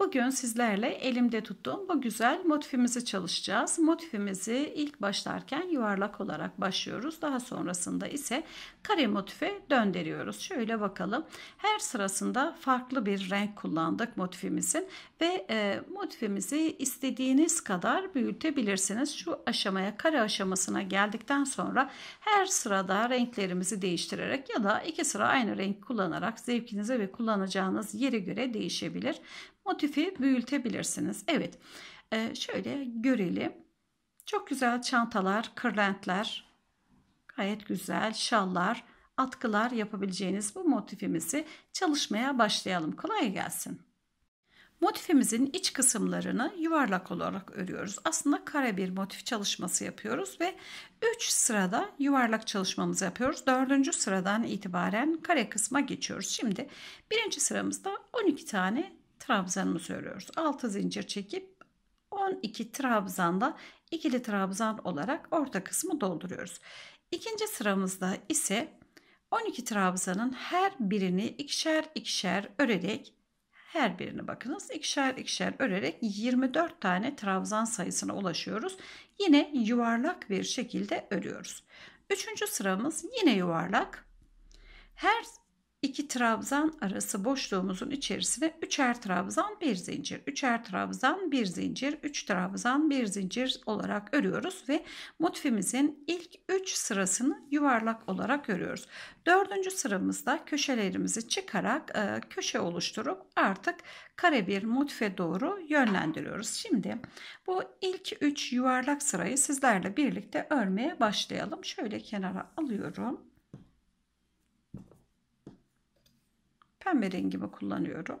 Bugün sizlerle elimde tuttuğum bu güzel motifimizi çalışacağız. Motifimizi ilk başlarken yuvarlak olarak başlıyoruz. Daha sonrasında ise kare motife döndürüyoruz. Şöyle bakalım. Her sırasında farklı bir renk kullandık motifimizin ve e, motifimizi istediğiniz kadar büyütebilirsiniz. Şu aşamaya kare aşamasına geldikten sonra her sırada renklerimizi değiştirerek ya da iki sıra aynı renk kullanarak zevkinize ve kullanacağınız yere göre değişebilir motifi büyütebilirsiniz. Evet e, şöyle görelim. Çok güzel çantalar, kırlentler, gayet güzel şallar, atkılar yapabileceğiniz bu motifimizi çalışmaya başlayalım. Kolay gelsin. Motifimizin iç kısımlarını yuvarlak olarak örüyoruz. Aslında kare bir motif çalışması yapıyoruz ve 3 sırada yuvarlak çalışmamızı yapıyoruz. 4. sıradan itibaren kare kısma geçiyoruz. Şimdi birinci sıramızda 12 tane trabzanımı söylüyoruz. 6 zincir çekip 12 trabzanla ikili trabzan olarak orta kısmı dolduruyoruz. İkinci sıramızda ise 12 trabzanın her birini ikişer ikişer örerek her birini bakınız ikişer ikişer örerek 24 tane trabzan sayısına ulaşıyoruz. Yine yuvarlak bir şekilde örüyoruz. Üçüncü sıramız yine yuvarlak. Her 2 trabzan arası boşluğumuzun içerisine üçer trabzan bir zincir, üçer trabzan bir zincir, üç trabzan bir zincir olarak örüyoruz ve motifimizin ilk 3 sırasını yuvarlak olarak örüyoruz. Dördüncü sıramızda köşelerimizi çıkarak e, köşe oluşturup artık kare bir motife doğru yönlendiriyoruz. Şimdi bu ilk 3 yuvarlak sırayı sizlerle birlikte örmeye başlayalım. Şöyle kenara alıyorum. pembe rengimi kullanıyorum.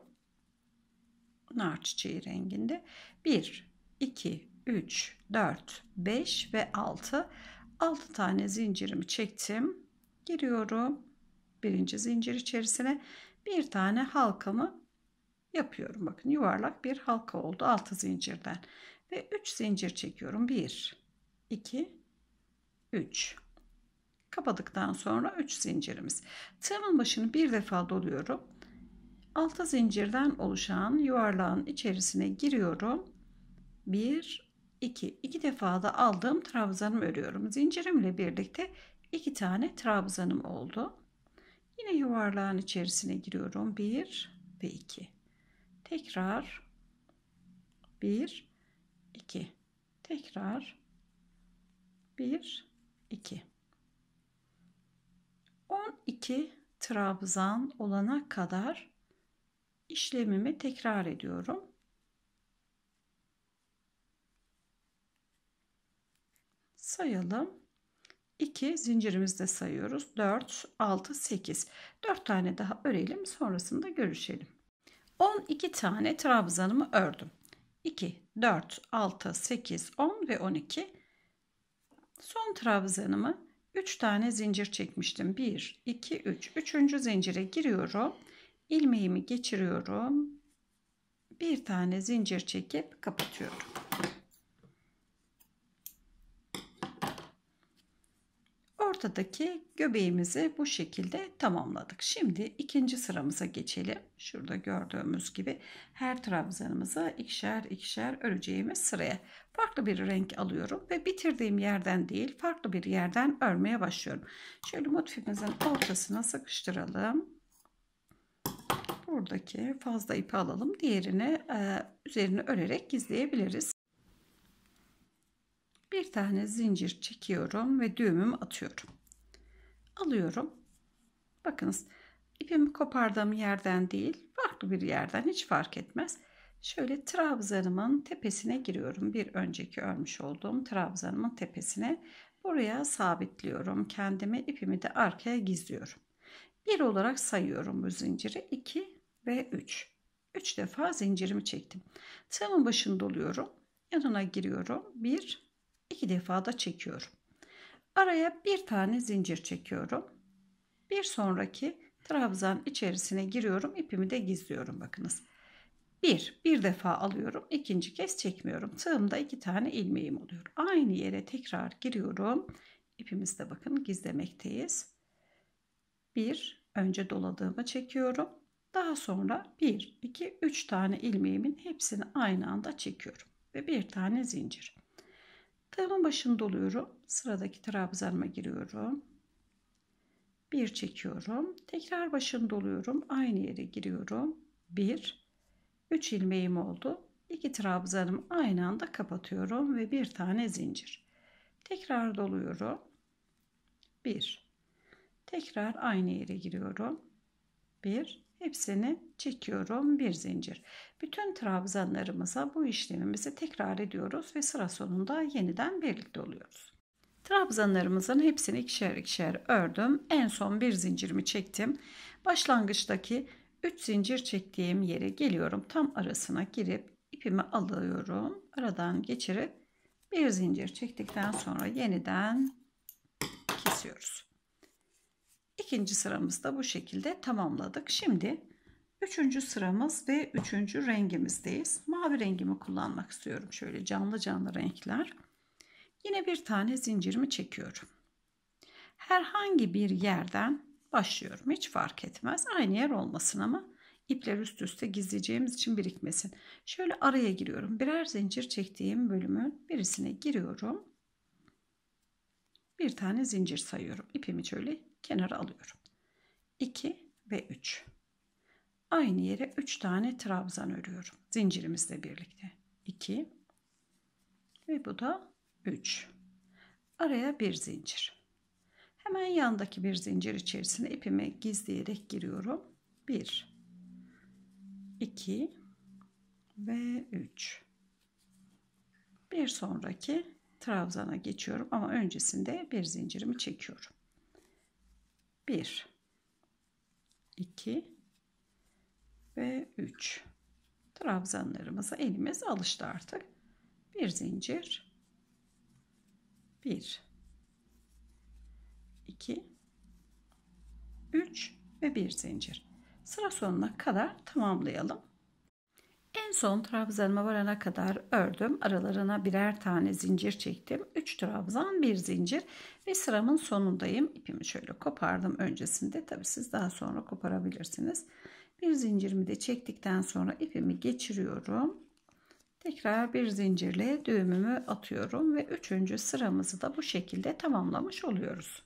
Nar çiçeği renginde. 1, 2, 3, 4, 5 ve 6. 6 tane zincirimi çektim. Giriyorum. Birinci zincir içerisine bir tane halkamı yapıyorum. Bakın yuvarlak bir halka oldu 6 zincirden. Ve 3 zincir çekiyorum. 1, 2, 3. Kapadıktan sonra 3 zincirimiz. Tığımın başını bir defa doluyorum. Altı zincirden oluşan yuvarlağın içerisine giriyorum. 1 2 2 defa da aldığım trabzanımı örüyorum. Zincirimle birlikte 2 tane trabzanım oldu. Yine yuvarlağın içerisine giriyorum. 1 ve 2. Tekrar 1 2. Tekrar 1 2. 12 trabzan olana kadar işlemimi tekrar ediyorum. Sayalım. 2 zincirimizde sayıyoruz. 4, 6, 8. 4 tane daha örelim. Sonrasında görüşelim. 12 tane trabzanımı ördüm. 2, 4, 6, 8, 10 ve 12. Son trabzanımı 3 tane zincir çekmiştim. 1, 2, 3. 3. zincire giriyorum ilmeğimi geçiriyorum. Bir tane zincir çekip kapatıyorum. Ortadaki göbeğimizi bu şekilde tamamladık. Şimdi ikinci sıramıza geçelim. Şurada gördüğümüz gibi her trabzanımıza ikişer ikişer öreceğimiz sıraya farklı bir renk alıyorum ve bitirdiğim yerden değil farklı bir yerden örmeye başlıyorum. Şöyle motifimizin ortasına sıkıştıralım buradaki fazla ipi alalım. Diğerini e, üzerine örerek gizleyebiliriz. Bir tane zincir çekiyorum ve düğümümü atıyorum. Alıyorum. Bakınız ipimi kopardığım yerden değil farklı bir yerden hiç fark etmez. Şöyle trabzanımın tepesine giriyorum. Bir önceki örmüş olduğum trabzanımın tepesine buraya sabitliyorum. Kendime ipimi de arkaya gizliyorum. Bir olarak sayıyorum bu zinciri. 2 ve 3. 3 defa zincirimi çektim. Tığımın başını doluyorum. Yanına giriyorum. 1, 2 defa da çekiyorum. Araya bir tane zincir çekiyorum. Bir sonraki trabzan içerisine giriyorum. İpimi de gizliyorum bakınız. 1, bir defa alıyorum. ikinci kez çekmiyorum. Tığımda 2 tane ilmeğim oluyor. Aynı yere tekrar giriyorum. İpimizde bakın gizlemekteyiz. 1, önce doladığımı çekiyorum daha sonra 1, 2, 3 tane ilmeğimin hepsini aynı anda çekiyorum. Ve bir tane zincir. Tığımın başını doluyorum. Sıradaki trabzanıma giriyorum. Bir çekiyorum. Tekrar başını doluyorum. Aynı yere giriyorum. Bir, üç ilmeğim oldu. İki trabzanımı aynı anda kapatıyorum ve bir tane zincir. Tekrar doluyorum. Bir, tekrar aynı yere giriyorum. Bir, Hepsini çekiyorum bir zincir. Bütün trabzanlarımıza bu işlemimizi tekrar ediyoruz ve sıra sonunda yeniden birlikte oluyoruz. Trabzanlarımızın hepsini ikişer ikişer ördüm. En son bir zincirimi çektim. Başlangıçtaki 3 zincir çektiğim yere geliyorum. Tam arasına girip ipimi alıyorum. Aradan geçirip bir zincir çektikten sonra yeniden kesiyoruz. İkinci sıramızı da bu şekilde tamamladık. Şimdi üçüncü sıramız ve üçüncü rengimizdeyiz. Mavi rengimi kullanmak istiyorum. Şöyle canlı canlı renkler. Yine bir tane zincirimi çekiyorum. Herhangi bir yerden başlıyorum. Hiç fark etmez. Aynı yer olmasın ama ipler üst üste gizleyeceğimiz için birikmesin. Şöyle araya giriyorum. Birer zincir çektiğim bölümün birisine giriyorum. Bir tane zincir sayıyorum. İpimi şöyle kenara alıyorum. 2 ve 3. Aynı yere 3 tane trabzan örüyorum. Zincirimizle birlikte. 2 ve bu da 3. Araya bir zincir. Hemen yandaki bir zincir içerisine ipimi gizleyerek giriyorum. 1 2 ve 3. Bir sonraki trabzana geçiyorum ama öncesinde bir zincirimi çekiyorum. 1 2 ve 3 trabzanlarımıza elimiz alıştı artık. Bir zincir 1 2 3 ve bir zincir. Sıra sonuna kadar tamamlayalım. En son trabzanıma varana kadar ördüm. Aralarına birer tane zincir çektim. 3 trabzan, 1 zincir ve sıramın sonundayım. İpimi şöyle kopardım öncesinde. Tabi siz daha sonra koparabilirsiniz. Bir zincirimi de çektikten sonra ipimi geçiriyorum. Tekrar bir zincirle düğümümü atıyorum ve üçüncü sıramızı da bu şekilde tamamlamış oluyoruz.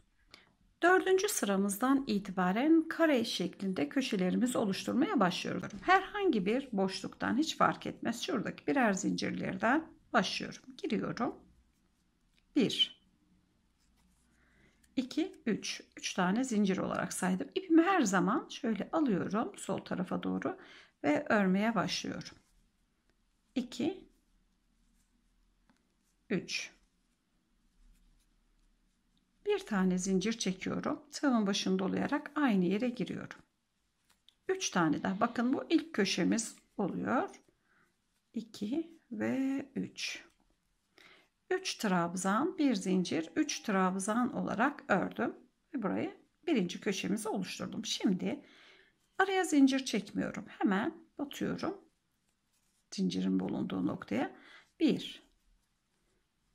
Dördüncü sıramızdan itibaren kare şeklinde köşelerimiz oluşturmaya başlıyorum. Herhangi bir boşluktan hiç fark etmez. Şuradaki birer zincirlerden başlıyorum. Giriyorum. 1 2 3 3 tane zincir olarak saydım. İpimi her zaman şöyle alıyorum sol tarafa doğru ve örmeye başlıyorum. 2 3 bir tane zincir çekiyorum. Tığımın başını dolayarak aynı yere giriyorum. 3 tane daha. Bakın bu ilk köşemiz oluyor. 2 ve 3. 3 trabzan, bir zincir, 3 trabzan olarak ördüm ve burayı birinci köşemizi oluşturdum. Şimdi araya zincir çekmiyorum. Hemen batıyorum. Zincirin bulunduğu noktaya 1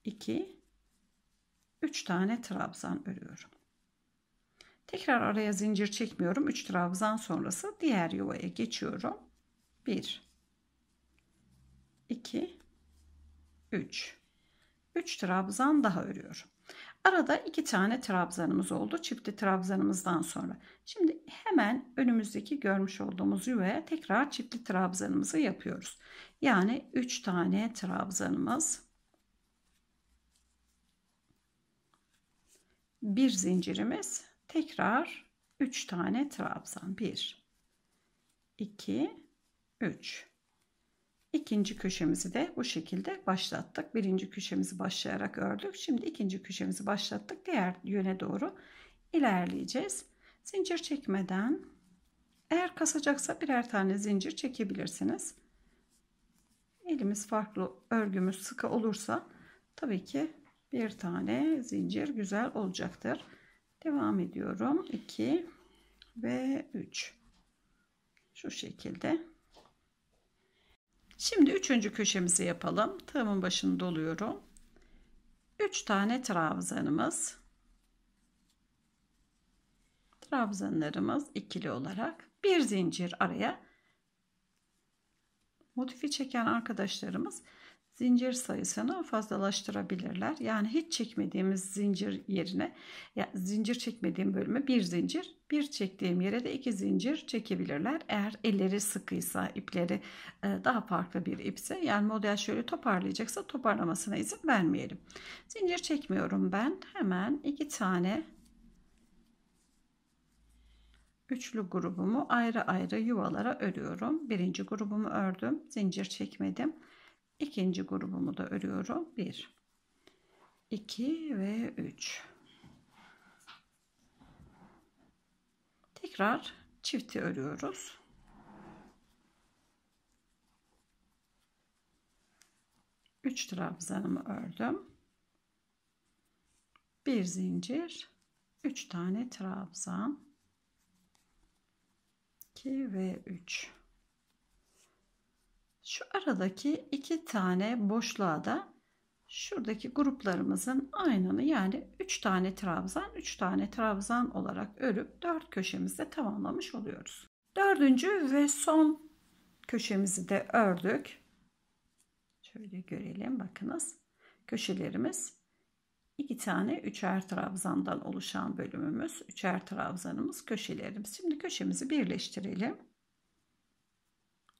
2 3 tane trabzan örüyorum. Tekrar araya zincir çekmiyorum. 3 trabzan sonrası diğer yuvaya geçiyorum. 1 2 3 3 trabzan daha örüyorum. Arada 2 tane trabzanımız oldu. Çifti trabzanımızdan sonra. Şimdi hemen önümüzdeki görmüş olduğumuz yuvaya tekrar çiftli trabzanımızı yapıyoruz. Yani 3 tane trabzanımız bir zincirimiz tekrar 3 tane trabzan 1 2 3 İkinci köşemizi de bu şekilde başlattık birinci köşemizi başlayarak ördük şimdi ikinci köşemizi başlattık diğer yöne doğru ilerleyeceğiz zincir çekmeden eğer kasacaksa birer tane zincir çekebilirsiniz elimiz farklı örgümüz sıkı olursa tabii ki bir tane zincir güzel olacaktır. Devam ediyorum. 2 ve 3. Şu şekilde. Şimdi üçüncü köşemizi yapalım. Tığımın başını doluyorum. 3 tane trabzanımız. Trabzanlarımız ikili olarak bir zincir araya motifi çeken arkadaşlarımız zincir sayısını fazlalaştırabilirler. Yani hiç çekmediğimiz zincir yerine ya zincir çekmediğim bölüme bir zincir, bir çektiğim yere de iki zincir çekebilirler. Eğer elleri sıkıysa, ipleri e, daha farklı bir ipse yani model şöyle toparlayacaksa toparlamasına izin vermeyelim. Zincir çekmiyorum ben. Hemen iki tane üçlü grubumu ayrı ayrı yuvalara örüyorum. Birinci grubumu ördüm. Zincir çekmedim ikinci grubumu da örüyorum 1 2 ve 3 tekrar çifti örüyoruz Üç trabzanımı ördüm bir zincir 3 tane trabzan 2 ve 3 şu aradaki iki tane boşluğa da şuradaki gruplarımızın aynını yani 3 tane trabzan 3 tane trabzan olarak örüp 4 köşemizde tamamlamış oluyoruz. Dördüncü ve son köşemizi de ördük. Şöyle görelim bakınız. Köşelerimiz iki tane üçer trabzandan oluşan bölümümüz. Üçer trabzanımız köşelerimiz. Şimdi köşemizi birleştirelim.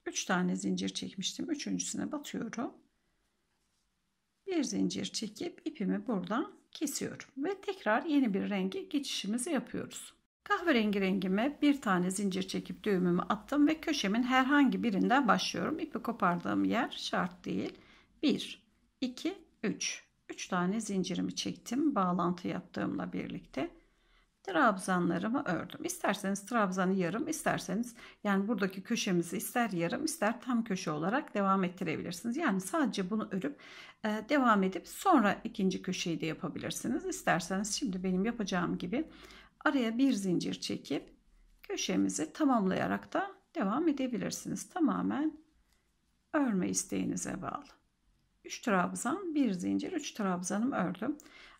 3 tane zincir çekmiştim. Üçüncüsüne batıyorum. Bir zincir çekip ipimi buradan kesiyorum ve tekrar yeni bir rengi geçişimizi yapıyoruz. Kahverengi rengime bir tane zincir çekip düğümümü attım ve köşemin herhangi birinden başlıyorum. İpi kopardığım yer şart değil. 1, 2, 3. 3 tane zincirimi çektim bağlantı yaptığımla birlikte trabzanlarımı ördüm. İsterseniz trabzanı yarım, isterseniz yani buradaki köşemizi ister yarım ister tam köşe olarak devam ettirebilirsiniz. Yani sadece bunu örüp e, devam edip sonra ikinci köşeyi de yapabilirsiniz. İsterseniz şimdi benim yapacağım gibi araya bir zincir çekip köşemizi tamamlayarak da devam edebilirsiniz. Tamamen örme isteğinize bağlı. 3 trabzan, 1 zincir, 3 trabzanım ördüm.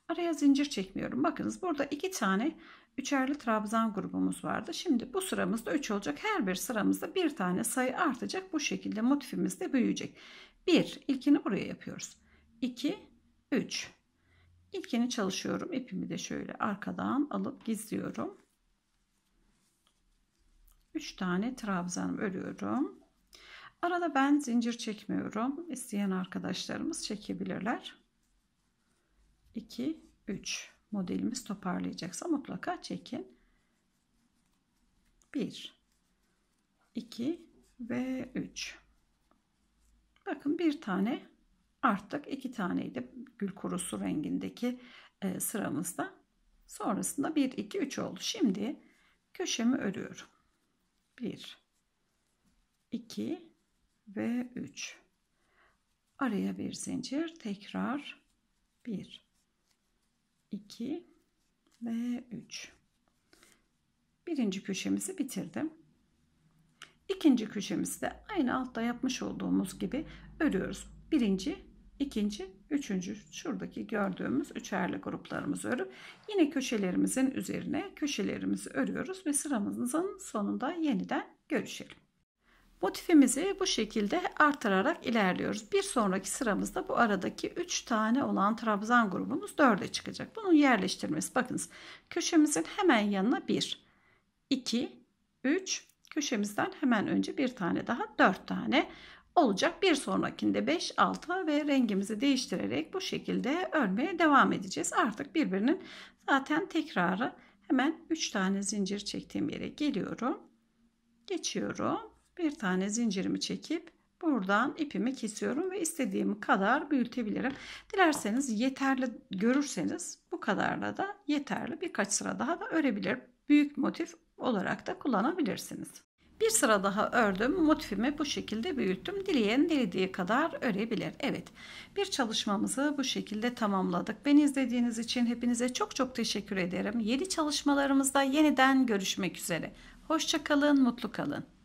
Araya zincir çekmiyorum. Bakınız burada iki tane üçerli trabzan grubumuz vardı. Şimdi bu sıramızda 3 olacak. Her bir sıramızda bir tane sayı artacak. Bu şekilde motifimiz de büyüyecek. 1 ilkini buraya yapıyoruz. 2 3 İlkini çalışıyorum. İpimi de şöyle arkadan alıp gizliyorum. 3 tane trabzan örüyorum. Arada ben zincir çekmiyorum. İsteyen arkadaşlarımız çekebilirler. 2, 3 modelimiz toparlayacaksa mutlaka çekin. 1, 2 ve 3. Bakın bir tane arttık. iki taneydi gül kurusu rengindeki e, sıramızda. Sonrasında 1, 2, 3 oldu. Şimdi köşemi örüyorum. 1, 2 ve 3. Araya bir zincir. Tekrar 1, 2 ve 3 birinci köşemizi bitirdim İkinci köşemizi de aynı altta yapmış olduğumuz gibi örüyoruz birinci ikinci üçüncü şuradaki gördüğümüz üçerli gruplarımızı örüp yine köşelerimizin üzerine köşelerimizi örüyoruz ve sıramızın sonunda yeniden görüşelim Motifimizi bu şekilde artırarak ilerliyoruz. Bir sonraki sıramızda bu aradaki 3 tane olan trabzan grubumuz 4'e çıkacak. Bunun yerleştirmesi bakınız köşemizin hemen yanına 1, 2, 3 köşemizden hemen önce bir tane daha 4 tane olacak. Bir sonrakinde 5, 6 ve rengimizi değiştirerek bu şekilde örmeye devam edeceğiz. Artık birbirinin zaten tekrarı hemen 3 tane zincir çektiğim yere geliyorum. Geçiyorum bir tane zincirimi çekip buradan ipimi kesiyorum ve istediğim kadar büyütebilirim. Dilerseniz yeterli görürseniz bu kadarla da yeterli birkaç sıra daha da örebilir, Büyük motif olarak da kullanabilirsiniz. Bir sıra daha ördüm. Motifimi bu şekilde büyüttüm. Dileyen dilediği kadar örebilir. Evet. Bir çalışmamızı bu şekilde tamamladık. Beni izlediğiniz için hepinize çok çok teşekkür ederim. Yeni çalışmalarımızda yeniden görüşmek üzere. Hoşçakalın, mutlu kalın.